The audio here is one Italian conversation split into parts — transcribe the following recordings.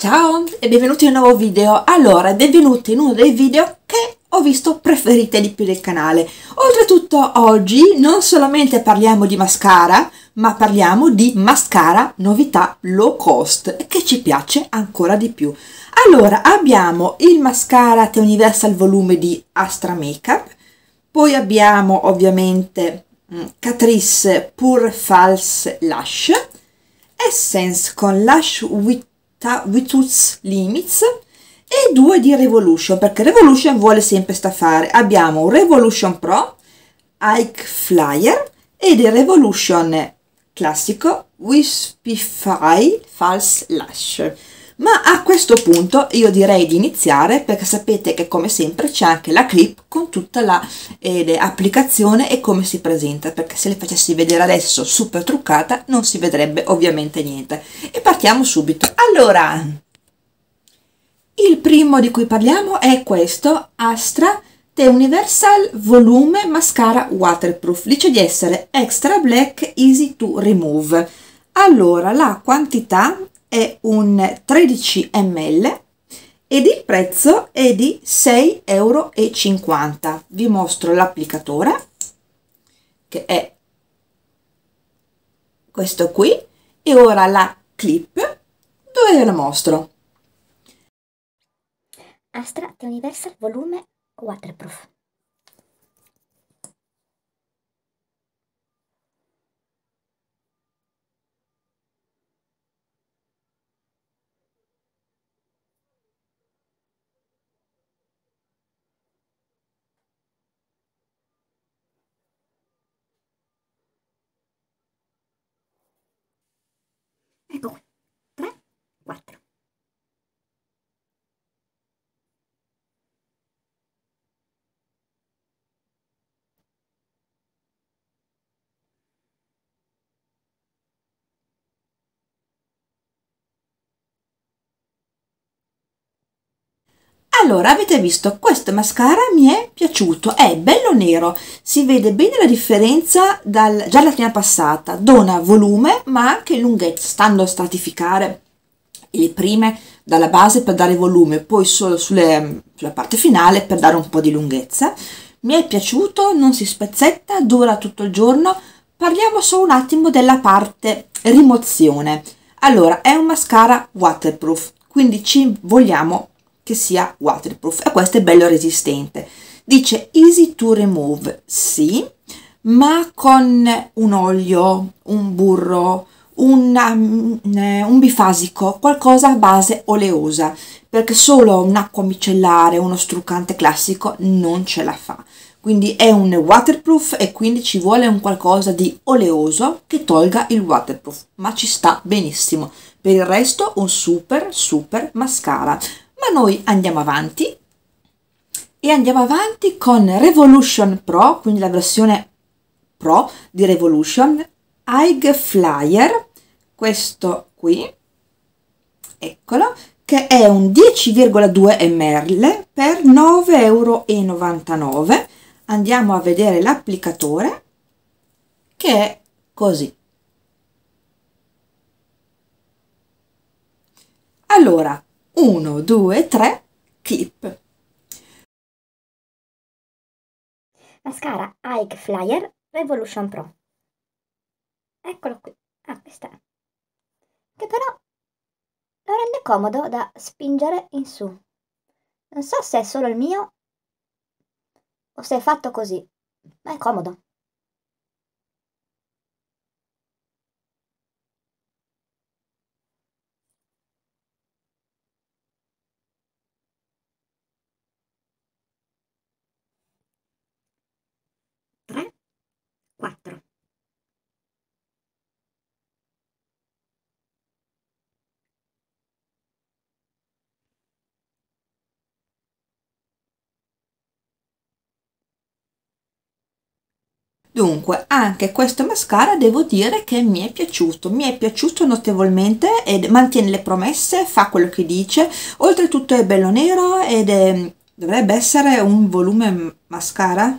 Ciao e benvenuti in un nuovo video. Allora, benvenuti in uno dei video che ho visto preferite di più del canale. Oltretutto oggi non solamente parliamo di mascara, ma parliamo di mascara novità low cost che ci piace ancora di più. Allora, abbiamo il mascara The Universal Volume di Astra Makeup, poi abbiamo ovviamente mm, Catrice Pure False Lash, Essence con Lash with Without Limits e due di Revolution perché Revolution vuole sempre staffare. Abbiamo un Revolution Pro, Ike Flyer ed il Revolution classico Wispify False Lash. Ma a questo punto io direi di iniziare perché sapete che come sempre c'è anche la clip con tutta l'applicazione la, eh, e come si presenta perché se le facessi vedere adesso super truccata non si vedrebbe ovviamente niente. E partiamo subito. Allora, il primo di cui parliamo è questo, Astra The Universal Volume Mascara Waterproof. Dice di essere Extra Black Easy to Remove. Allora, la quantità è un 13 ml ed il prezzo è di 6,50 euro. Vi mostro l'applicatore che è questo qui e ora la clip dove la mostro. Astra The Universal Volume Waterproof Allora, avete visto, questo mascara mi è piaciuto, è bello nero, si vede bene la differenza dal, già la prima passata, dona volume ma anche lunghezza, stando a stratificare le prime dalla base per dare volume, poi solo sulle, sulla parte finale per dare un po' di lunghezza. Mi è piaciuto, non si spezzetta, dura tutto il giorno. Parliamo solo un attimo della parte rimozione. Allora, è un mascara waterproof, quindi ci vogliamo che sia waterproof e questo è bello resistente. Dice easy to remove, sì, ma con un olio, un burro, un, um, eh, un bifasico, qualcosa a base oleosa, perché solo un'acqua micellare, uno struccante classico non ce la fa. Quindi è un waterproof e quindi ci vuole un qualcosa di oleoso che tolga il waterproof, ma ci sta benissimo. Per il resto un super super mascara. Ma noi andiamo avanti e andiamo avanti con Revolution Pro, quindi la versione Pro di Revolution, High Flyer, questo qui, eccolo, che è un 10,2 ml per 9,99 euro. Andiamo a vedere l'applicatore che è così. Allora, 1, 2, 3, keep. Mascara Ike Flyer Revolution Pro. Eccolo qui. Ah, questa Che però lo rende comodo da spingere in su. Non so se è solo il mio o se è fatto così, ma è comodo. Dunque, anche questo mascara devo dire che mi è piaciuto, mi è piaciuto notevolmente, ed mantiene le promesse, fa quello che dice, oltretutto è bello nero ed è, dovrebbe essere un volume mascara?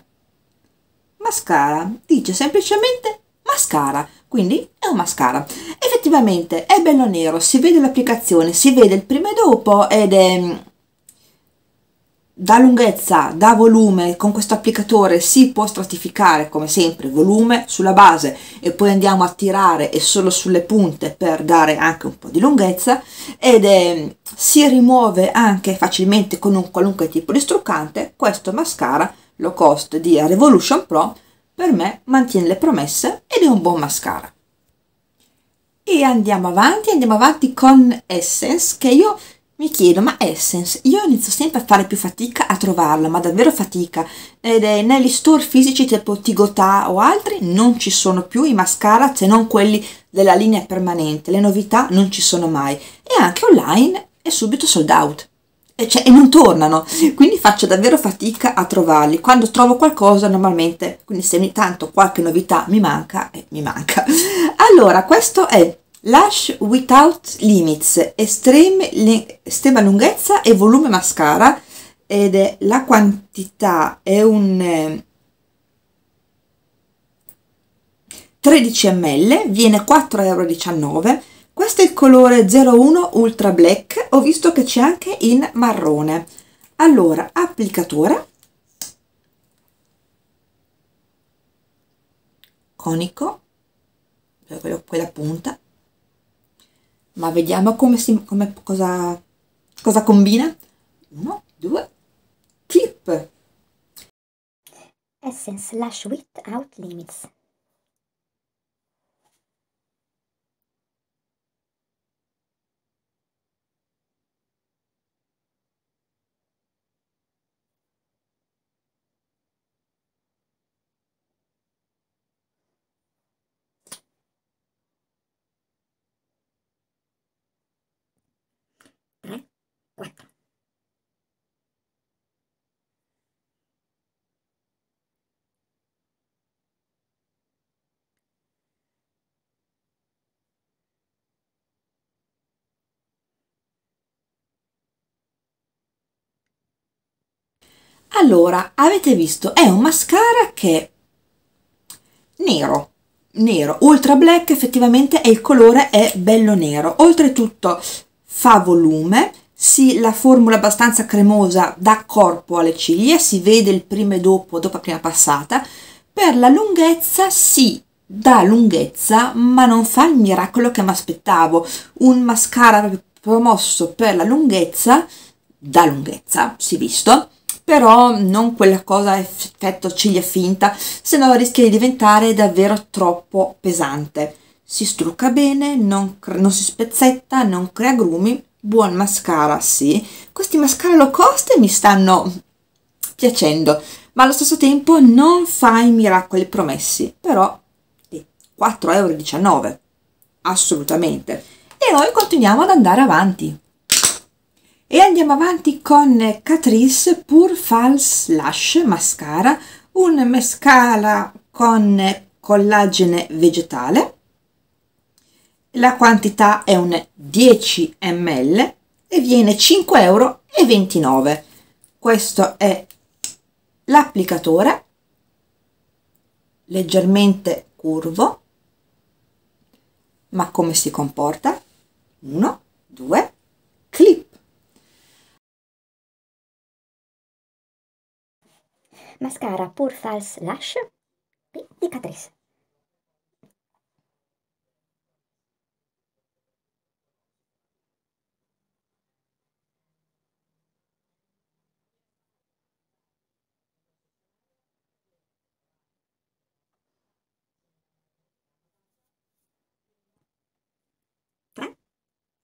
Mascara, dice semplicemente mascara, quindi è un mascara. Effettivamente è bello nero, si vede l'applicazione, si vede il prima e dopo ed è dà lunghezza, da volume, con questo applicatore si può stratificare come sempre volume sulla base e poi andiamo a tirare e solo sulle punte per dare anche un po' di lunghezza ed è, ehm, si rimuove anche facilmente con un qualunque tipo di struccante, questo mascara low cost di Revolution Pro per me mantiene le promesse ed è un buon mascara. E andiamo avanti, andiamo avanti con Essence che io mi chiedo, ma Essence, io inizio sempre a fare più fatica a trovarla, ma davvero fatica, ed è negli store fisici tipo Tigotà o altri non ci sono più i mascara se non quelli della linea permanente, le novità non ci sono mai, e anche online è subito sold out. E, cioè, e non tornano, quindi faccio davvero fatica a trovarli. Quando trovo qualcosa normalmente, quindi se ogni tanto qualche novità mi manca, eh, mi manca. Allora, questo è Lash Without Limits, estreme, le, estrema lunghezza e volume mascara ed è la quantità è un eh, 13 ml, viene 4,19 euro, questo è il colore 01 Ultra Black, ho visto che c'è anche in marrone. Allora, applicatore, conico, quella punta, ma vediamo come si, come, cosa, cosa combina. Uno, due, clip. Essence Lash Width Out Limits. Allora, avete visto, è un mascara che è nero, nero, ultra black effettivamente e il colore è bello nero, oltretutto fa volume, sì, la formula è abbastanza cremosa da corpo alle ciglia, si vede il prima e dopo, dopo la prima passata, per la lunghezza sì, dà lunghezza, ma non fa il miracolo che mi aspettavo, un mascara promosso per la lunghezza, da lunghezza, si visto, però non quella cosa effetto ciglia finta, se no rischia di diventare davvero troppo pesante. Si strucca bene, non, non si spezzetta, non crea grumi, buon mascara, sì. Questi mascara low cost mi stanno piacendo, ma allo stesso tempo non fa i miracoli promessi, però 4,19€, assolutamente e noi continuiamo ad andare avanti e andiamo avanti con Catrice Pure False Lash Mascara, un mascara con collagene vegetale. La quantità è un 10 ml e viene 5,29 euro. Questo è l'applicatore, leggermente curvo, ma come si comporta? 1, 2, mascara Pure False Lash e Cicatrice.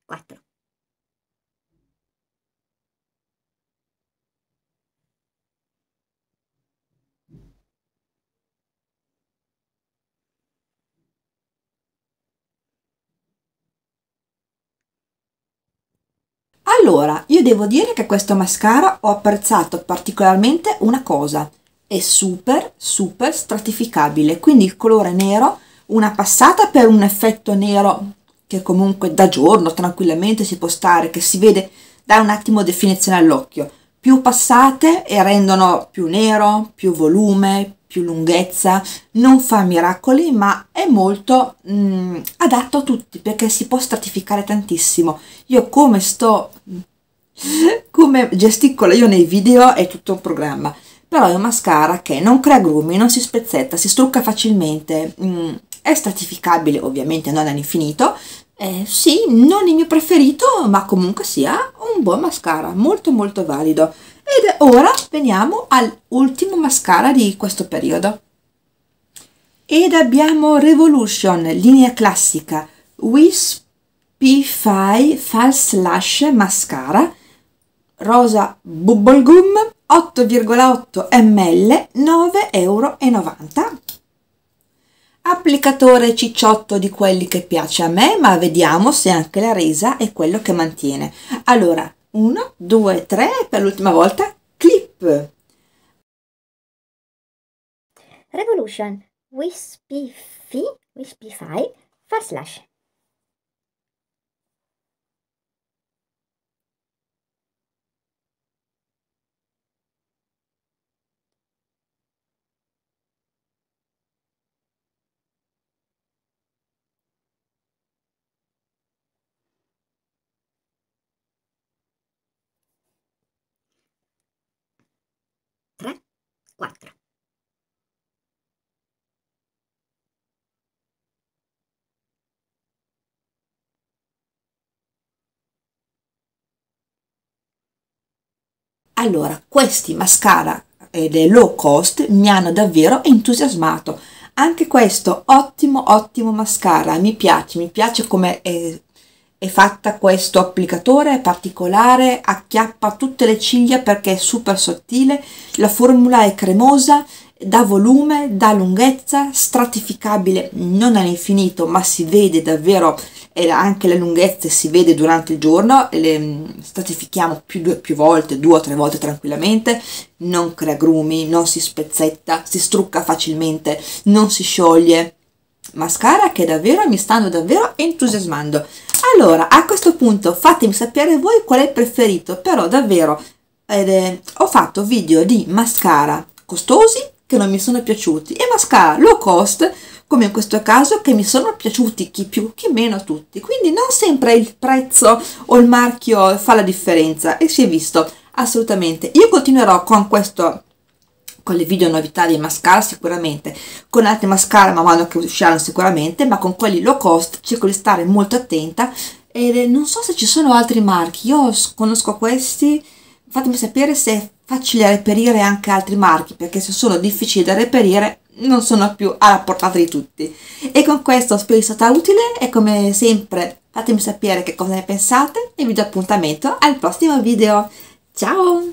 quattro. Allora, io devo dire che questo mascara ho apprezzato particolarmente una cosa, è super super stratificabile, quindi il colore nero, una passata per un effetto nero che comunque da giorno tranquillamente si può stare, che si vede, dà un attimo definizione all'occhio, più passate e rendono più nero, più volume, più lunghezza, non fa miracoli, ma è molto mh, mm, adatto a tutti perché si può stratificare tantissimo. Io come sto, come gesticolo io nei video è tutto un programma, però è un mascara che non crea grumi, non si spezzetta, si strucca facilmente, mh, mm, è stratificabile ovviamente non all'infinito, eh, sì, non il mio preferito, ma comunque sia un buon mascara, molto molto valido. Ed ora veniamo all'ultimo mascara di questo periodo. Ed abbiamo Revolution, linea classica, Wispify False Lash Mascara, rosa bubblegum, 8,8 ml, 9,90 euro applicatore cicciotto di quelli che piace a me, ma vediamo se anche la resa è quello che mantiene. Allora, 1, 2, 3, per l'ultima volta, clip. Revolution, Wispy Fi, Wispy Fi, Fast Lash. 4. Allora, questi mascara ed è low cost mi hanno davvero entusiasmato. Anche questo ottimo ottimo mascara, mi piace, mi piace come è è fatta questo applicatore particolare, acchiappa tutte le ciglia perché è super sottile, la formula è cremosa, dà volume, dà lunghezza, stratificabile non all'infinito ma si vede davvero e anche la lunghezza si vede durante il giorno, le mm, stratifichiamo più, due, più volte, due o tre volte tranquillamente, non crea grumi, non si spezzetta, si strucca facilmente, non si scioglie. Mascara che davvero mi stanno davvero entusiasmando. Allora, a questo punto fatemi sapere voi qual è il preferito, però davvero eh, ho fatto video di mascara costosi che non mi sono piaciuti e mascara low cost come in questo caso che mi sono piaciuti chi più chi meno a tutti quindi non sempre il prezzo o il marchio fa la differenza e si è visto assolutamente io continuerò con questo con le video novità dei mascara sicuramente, con altri mascara man mano che usciranno sicuramente, ma con quelli low cost cerco di stare molto attenta e eh, non so se ci sono altri marchi, io conosco questi, fatemi sapere se è facile reperire anche altri marchi, perché se sono difficili da reperire non sono più alla portata di tutti. E con questo spero sia stata utile e come sempre fatemi sapere che cosa ne pensate e vi do appuntamento al prossimo video. Ciao!